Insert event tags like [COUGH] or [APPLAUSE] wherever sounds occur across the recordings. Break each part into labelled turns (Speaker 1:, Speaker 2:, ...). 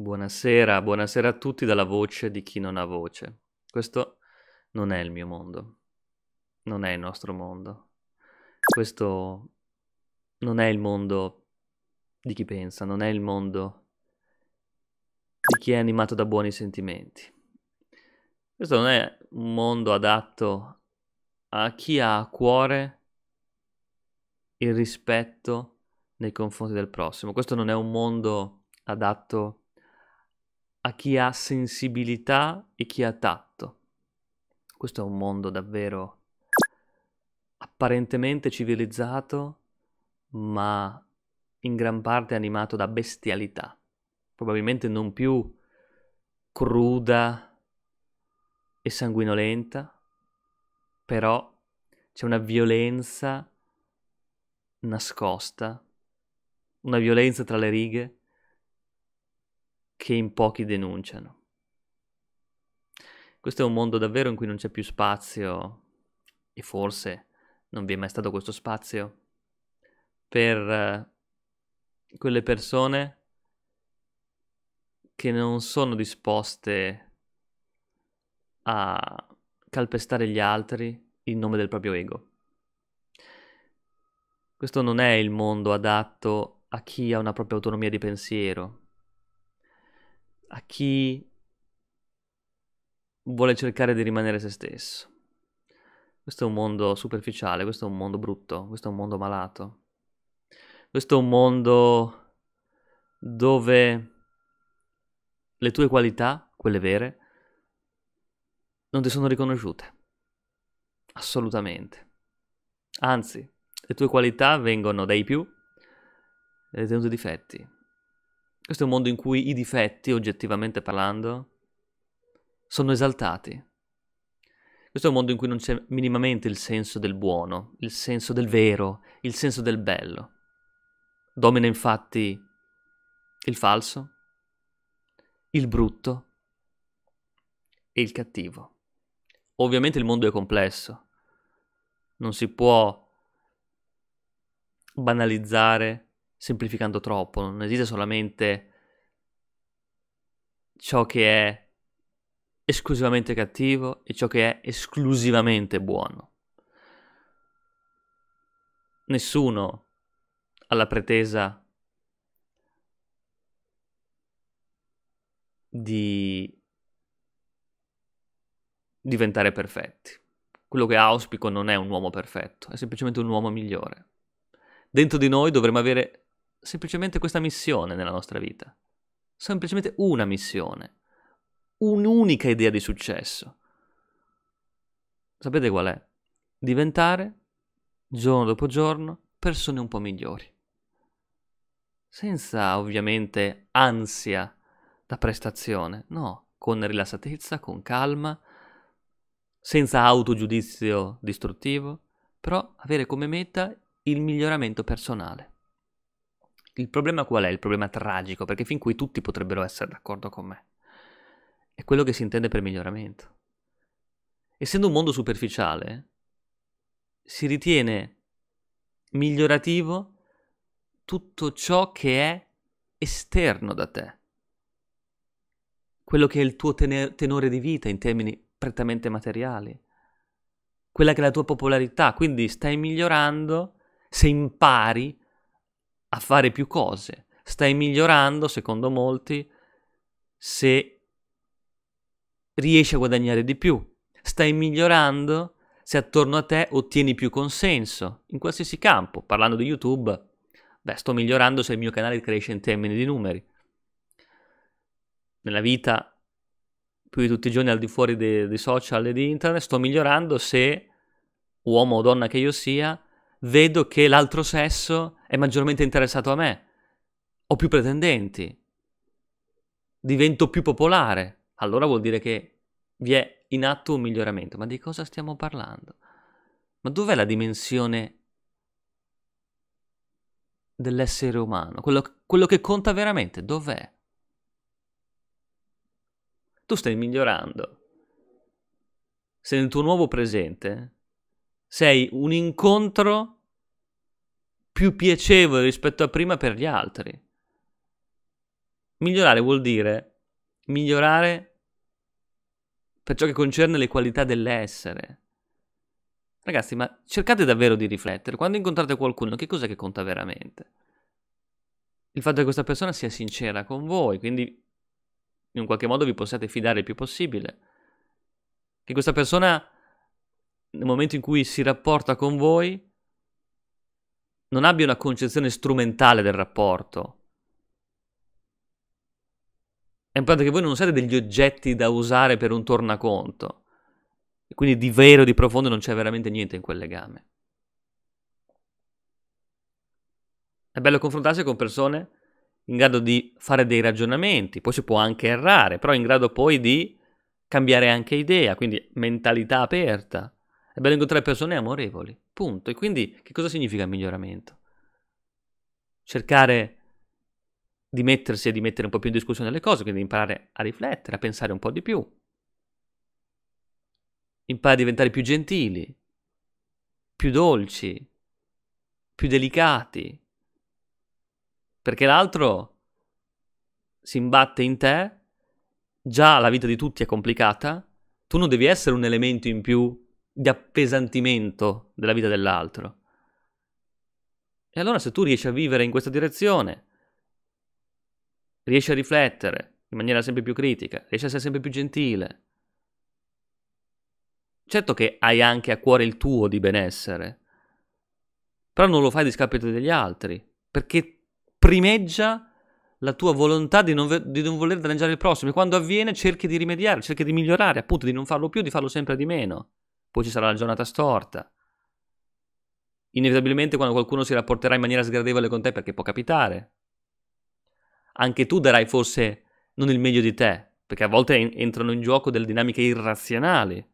Speaker 1: Buonasera, buonasera a tutti dalla voce di chi non ha voce. Questo non è il mio mondo, non è il nostro mondo. Questo non è il mondo di chi pensa, non è il mondo di chi è animato da buoni sentimenti. Questo non è un mondo adatto a chi ha a cuore il rispetto nei confronti del prossimo. Questo non è un mondo adatto a chi ha sensibilità e chi ha tatto. Questo è un mondo davvero apparentemente civilizzato, ma in gran parte animato da bestialità, probabilmente non più cruda e sanguinolenta, però c'è una violenza nascosta, una violenza tra le righe che in pochi denunciano. Questo è un mondo davvero in cui non c'è più spazio, e forse non vi è mai stato questo spazio, per eh, quelle persone che non sono disposte a calpestare gli altri in nome del proprio ego. Questo non è il mondo adatto a chi ha una propria autonomia di pensiero, a chi vuole cercare di rimanere se stesso. Questo è un mondo superficiale, questo è un mondo brutto, questo è un mondo malato. Questo è un mondo dove le tue qualità, quelle vere, non ti sono riconosciute. Assolutamente. Anzi, le tue qualità vengono dai più e dai tuoi difetti. Questo è un mondo in cui i difetti, oggettivamente parlando, sono esaltati. Questo è un mondo in cui non c'è minimamente il senso del buono, il senso del vero, il senso del bello. Domina infatti il falso, il brutto e il cattivo. Ovviamente il mondo è complesso, non si può banalizzare semplificando troppo, non esiste solamente ciò che è esclusivamente cattivo e ciò che è esclusivamente buono. Nessuno ha la pretesa di diventare perfetti. Quello che auspico non è un uomo perfetto, è semplicemente un uomo migliore. Dentro di noi dovremmo avere semplicemente questa missione nella nostra vita. Semplicemente una missione. Un'unica idea di successo. Sapete qual è? Diventare, giorno dopo giorno, persone un po' migliori. Senza ovviamente ansia da prestazione, no, con rilassatezza, con calma, senza autogiudizio distruttivo, però avere come meta il miglioramento personale. Il problema qual è? Il problema tragico, perché fin qui tutti potrebbero essere d'accordo con me. È quello che si intende per miglioramento. Essendo un mondo superficiale, si ritiene migliorativo tutto ciò che è esterno da te. Quello che è il tuo tenore di vita in termini prettamente materiali. Quella che è la tua popolarità, quindi stai migliorando se impari a fare più cose. Stai migliorando, secondo molti, se riesci a guadagnare di più. Stai migliorando se attorno a te ottieni più consenso, in qualsiasi campo. Parlando di YouTube, beh, sto migliorando se il mio canale cresce in termini di numeri. Nella vita, più di tutti i giorni al di fuori dei, dei social e di internet, sto migliorando se, uomo o donna che io sia, vedo che l'altro sesso è maggiormente interessato a me, ho più pretendenti, divento più popolare, allora vuol dire che vi è in atto un miglioramento. Ma di cosa stiamo parlando? Ma dov'è la dimensione dell'essere umano? Quello, quello che conta veramente, dov'è? Tu stai migliorando. Se nel tuo nuovo presente sei un incontro più piacevole rispetto a prima per gli altri. Migliorare vuol dire migliorare per ciò che concerne le qualità dell'essere. Ragazzi, ma cercate davvero di riflettere. Quando incontrate qualcuno, che cos'è che conta veramente? Il fatto che questa persona sia sincera con voi, quindi in un qualche modo vi possiate fidare il più possibile. Che questa persona nel momento in cui si rapporta con voi, non abbia una concezione strumentale del rapporto. È importante che voi non siate degli oggetti da usare per un tornaconto. E quindi di vero, di profondo non c'è veramente niente in quel legame. È bello confrontarsi con persone in grado di fare dei ragionamenti, poi si può anche errare, però in grado poi di cambiare anche idea, quindi mentalità aperta. Dobbiamo incontrare persone amorevoli, punto. E quindi che cosa significa miglioramento? Cercare di mettersi e di mettere un po' più in discussione le cose, quindi imparare a riflettere, a pensare un po' di più. Imparare a diventare più gentili, più dolci, più delicati, perché l'altro si imbatte in te, già la vita di tutti è complicata, tu non devi essere un elemento in più di appesantimento della vita dell'altro. E allora se tu riesci a vivere in questa direzione, riesci a riflettere in maniera sempre più critica, riesci a essere sempre più gentile. Certo che hai anche a cuore il tuo di benessere, però non lo fai a discapito degli altri, perché primeggia la tua volontà di non, di non voler danneggiare il prossimo e quando avviene cerchi di rimediare, cerchi di migliorare, appunto di non farlo più, di farlo sempre di meno poi ci sarà la giornata storta. Inevitabilmente quando qualcuno si rapporterà in maniera sgradevole con te, perché può capitare, anche tu darai forse non il meglio di te, perché a volte entrano in gioco delle dinamiche irrazionali.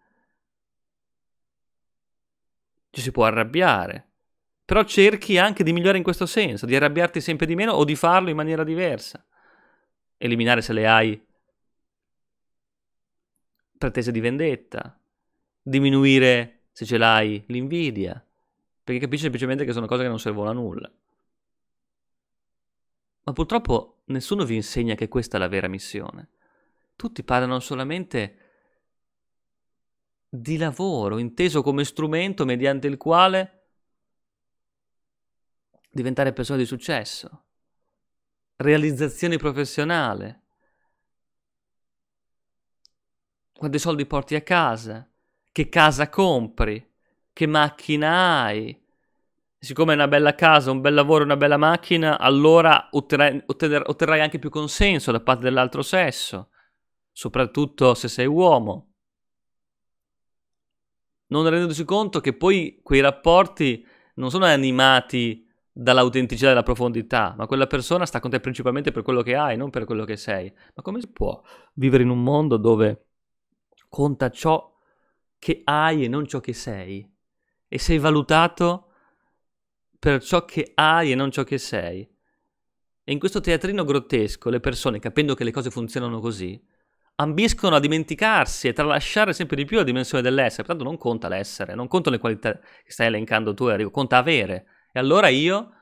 Speaker 1: Ci si può arrabbiare, però cerchi anche di migliorare in questo senso, di arrabbiarti sempre di meno o di farlo in maniera diversa. Eliminare se le hai pretese di vendetta, diminuire, se ce l'hai, l'invidia, perché capisci semplicemente che sono cose che non servono a nulla. Ma purtroppo nessuno vi insegna che questa è la vera missione. Tutti parlano solamente di lavoro, inteso come strumento mediante il quale diventare persone di successo, realizzazione professionale, quanti soldi porti a casa, che casa compri, che macchina hai. Siccome è una bella casa, un bel lavoro, una bella macchina, allora otterrai, otterrai anche più consenso da parte dell'altro sesso, soprattutto se sei uomo. Non rendendosi conto che poi quei rapporti non sono animati dall'autenticità e dalla profondità, ma quella persona sta con te principalmente per quello che hai, non per quello che sei. Ma come si può vivere in un mondo dove conta ciò che hai e non ciò che sei. E sei valutato per ciò che hai e non ciò che sei. E in questo teatrino grottesco le persone, capendo che le cose funzionano così, ambiscono a dimenticarsi e tralasciare sempre di più la dimensione dell'essere. Tanto non conta l'essere, non contano le qualità che stai elencando tu, Enrico, conta avere. E allora io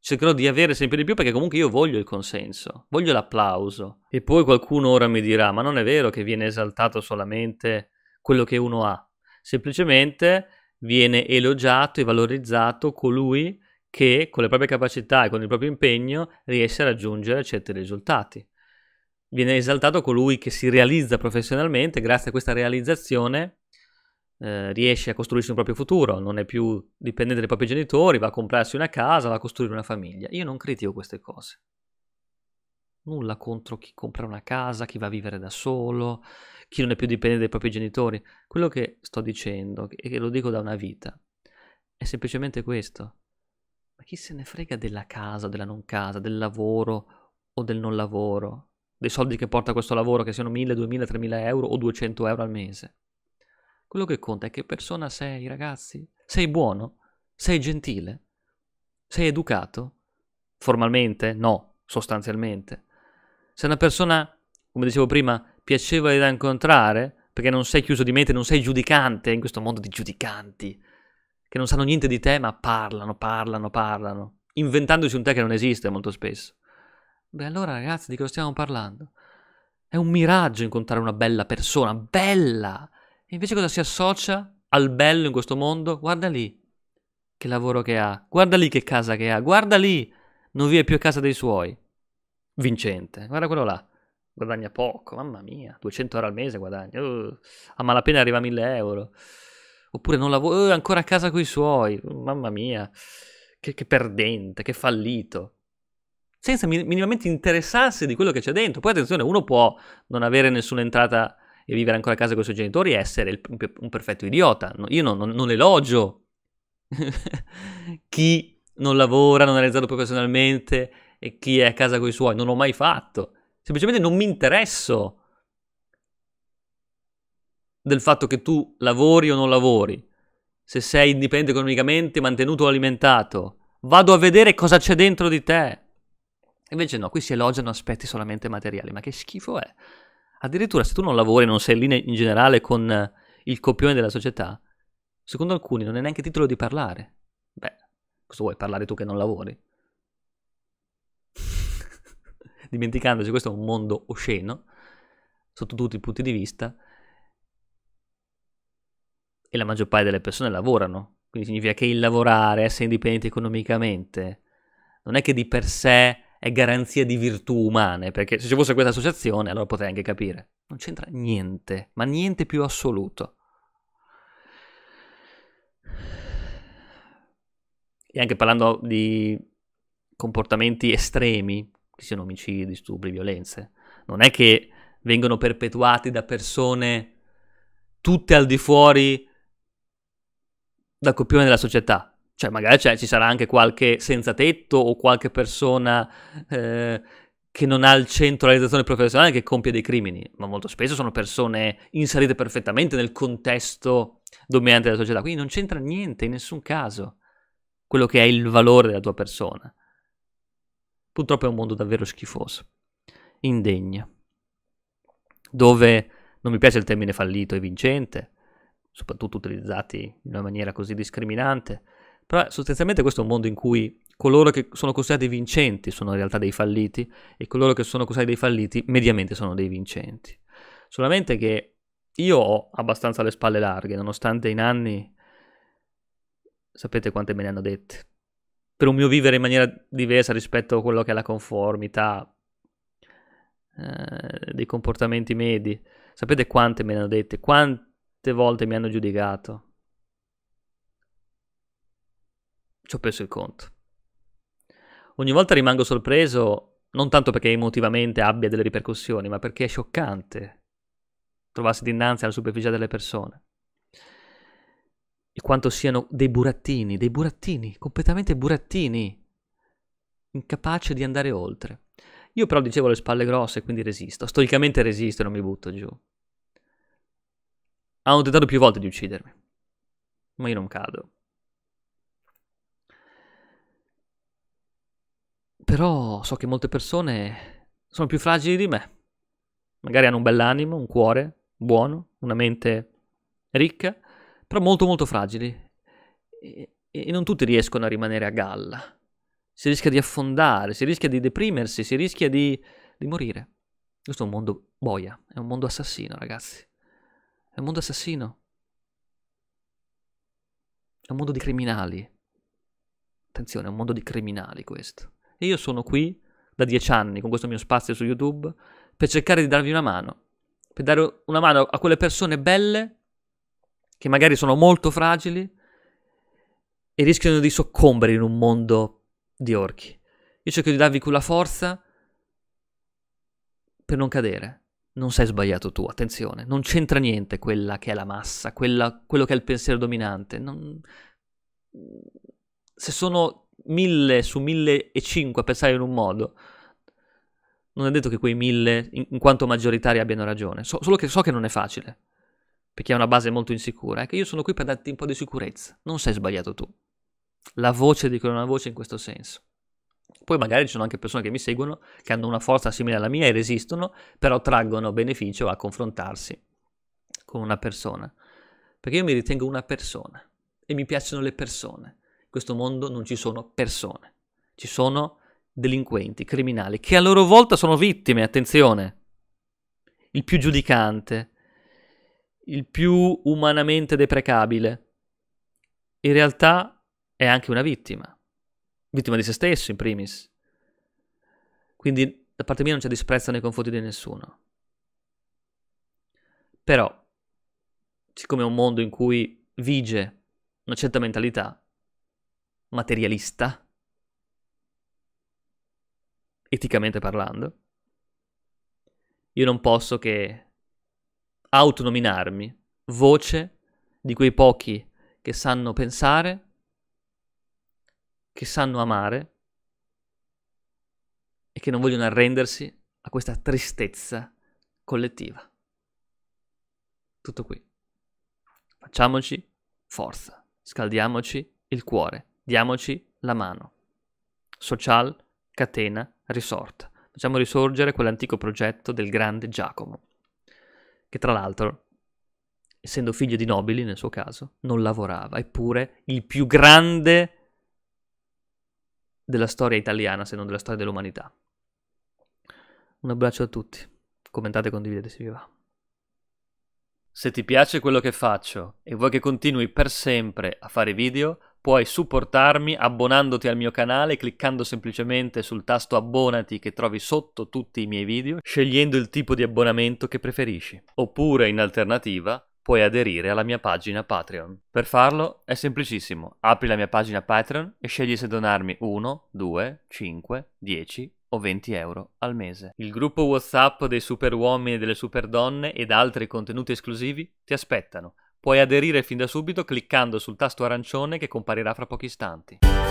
Speaker 1: cercherò di avere sempre di più perché comunque io voglio il consenso, voglio l'applauso. E poi qualcuno ora mi dirà, ma non è vero che viene esaltato solamente quello che uno ha semplicemente viene elogiato e valorizzato colui che con le proprie capacità e con il proprio impegno riesce a raggiungere certi risultati. Viene esaltato colui che si realizza professionalmente, grazie a questa realizzazione eh, riesce a costruirsi un proprio futuro, non è più dipendente dai propri genitori, va a comprarsi una casa, va a costruire una famiglia. Io non critico queste cose nulla contro chi compra una casa, chi va a vivere da solo, chi non è più dipendente dai propri genitori. Quello che sto dicendo, e che lo dico da una vita, è semplicemente questo. Ma chi se ne frega della casa, della non casa, del lavoro o del non lavoro, dei soldi che porta questo lavoro, che siano 1000, 2000, 3000 euro o 200 euro al mese? Quello che conta è che persona sei, ragazzi. Sei buono? Sei gentile? Sei educato? Formalmente? No, sostanzialmente. Sei una persona, come dicevo prima, piacevole da incontrare, perché non sei chiuso di mente, non sei giudicante in questo mondo di giudicanti, che non sanno niente di te, ma parlano, parlano, parlano, inventandosi un te che non esiste molto spesso. Beh, allora ragazzi, di cosa stiamo parlando? È un miraggio incontrare una bella persona, bella! E invece cosa si associa al bello in questo mondo? Guarda lì che lavoro che ha, guarda lì che casa che ha, guarda lì, non vive più a casa dei suoi. Vincente, guarda quello là guadagna poco, mamma mia, 200 euro al mese guadagna, uh, a malapena arriva a 1000 euro, oppure non lavora, uh, ancora a casa con i suoi, uh, mamma mia, che, che, perdente, che fallito, senza minimamente interessarsi di quello che c'è dentro. Poi attenzione, uno può non avere nessuna entrata e vivere ancora a casa con i suoi genitori e essere il, un, un, perfetto idiota, no, io non, non, non elogio [LAUGHS] chi non lavora, non è realizzato professionalmente e chi è a casa con i suoi, non l'ho mai fatto Semplicemente non mi interesso del fatto che tu lavori o non lavori, se sei indipendente economicamente, mantenuto o alimentato. Vado a vedere cosa c'è dentro di te. Invece no, qui si elogiano aspetti solamente materiali, ma che schifo è. Addirittura se tu non lavori, non sei in linea in generale con eh, il copione della società, secondo alcuni non è neanche titolo di parlare. Beh, cosa vuoi parlare tu che non lavori? dimenticandosi questo è un mondo osceno, sotto tutti i punti di vista, e la maggior parte delle persone lavorano. Quindi significa che il lavorare, essere indipendenti economicamente, non è che di per sé è garanzia di virtù umane, perché se ci fosse questa associazione allora potrei anche capire. Non c'entra niente, ma niente più assoluto. E anche parlando di comportamenti estremi, ci siano omicidi, stupri, violenze. Non è che vengono perpetuati da persone tutte al di fuori dal copione della società. Cioè, magari cioè, ci sarà anche qualche senza tetto o qualche persona eh, che non ha il centro la realizzazione professionale che compie dei crimini, ma molto spesso sono persone inserite perfettamente nel contesto dominante della società. Quindi non c'entra niente in nessun caso quello che è il valore della tua persona. Purtroppo è un mondo davvero schifoso, indegno, dove non mi piace il termine fallito e vincente, soprattutto utilizzati in una maniera così discriminante, però sostanzialmente questo è un mondo in cui coloro che sono considerati vincenti sono in realtà dei falliti e coloro che sono considerati dei falliti mediamente sono dei vincenti. Solamente che io ho abbastanza le spalle larghe, nonostante in anni sapete quante me ne hanno dette per un mio vivere in maniera diversa rispetto a quello che è la conformità eh, dei comportamenti medi. Sapete quante me ne hanno dette, quante volte mi hanno giudicato. Ci ho perso il conto. Ogni volta rimango sorpreso, non tanto perché emotivamente abbia delle ripercussioni, ma perché è scioccante trovarsi dinanzi alla superficie delle persone e quanto siano dei burattini, dei burattini, completamente burattini, incapaci di andare oltre. Io però dicevo le spalle grosse, quindi resisto. Storicamente resisto, non mi butto giù. Hanno tentato più volte di uccidermi, ma io non cado. Però so che molte persone sono più fragili di me. Magari hanno un bell'animo, un cuore buono, una mente ricca, però molto molto fragili e, e non tutti riescono a rimanere a galla. Si rischia di affondare, si rischia di deprimersi, si rischia di, di morire. Questo è un mondo boia, è un mondo assassino, ragazzi. È un mondo assassino. È un mondo di criminali. Attenzione, è un mondo di criminali questo. E io sono qui da dieci anni con questo mio spazio su YouTube per cercare di darvi una mano. Per dare una mano a quelle persone belle che magari sono molto fragili e rischiano di soccombere in un mondo di orchi. Io cerco di darvi quella forza per non cadere. Non sei sbagliato tu, attenzione, non c'entra niente quella che è la massa, quella, quello che è il pensiero dominante. Non... Se sono mille su mille e cinque a pensare in un modo, non è detto che quei mille, in, in quanto maggioritari, abbiano ragione, so, solo che so che non è facile perché è una base molto insicura, è che io sono qui per darti un po' di sicurezza, non sei sbagliato tu. La voce di una voce in questo senso. Poi magari ci sono anche persone che mi seguono, che hanno una forza simile alla mia e resistono, però traggono beneficio a confrontarsi con una persona. Perché io mi ritengo una persona e mi piacciono le persone. In questo mondo non ci sono persone, ci sono delinquenti, criminali, che a loro volta sono vittime, attenzione. Il più giudicante, il più umanamente deprecabile, in realtà è anche una vittima, vittima di se stesso in primis. Quindi da parte mia non c'è disprezzo nei confronti di nessuno. Però, siccome è un mondo in cui vige una certa mentalità materialista, eticamente parlando, io non posso che autonominarmi voce di quei pochi che sanno pensare, che sanno amare e che non vogliono arrendersi a questa tristezza collettiva. Tutto qui. Facciamoci forza, scaldiamoci il cuore, diamoci la mano. Social, catena, risorta. Facciamo risorgere quell'antico progetto del grande Giacomo che tra l'altro, essendo figlio di nobili nel suo caso, non lavorava, eppure il più grande della storia italiana, se non della storia dell'umanità. Un abbraccio a tutti, commentate e condividete se vi va. Se ti piace quello che faccio e vuoi che continui per sempre a fare video, Puoi supportarmi abbonandoti al mio canale cliccando semplicemente sul tasto abbonati che trovi sotto tutti i miei video, scegliendo il tipo di abbonamento che preferisci. Oppure, in alternativa, puoi aderire alla mia pagina Patreon. Per farlo è semplicissimo. Apri la mia pagina Patreon e scegli se donarmi 1, 2, 5, 10 o 20 euro al mese. Il gruppo WhatsApp dei super uomini e delle super donne ed altri contenuti esclusivi ti aspettano. Puoi aderire fin da subito cliccando sul tasto arancione che comparirà fra pochi istanti.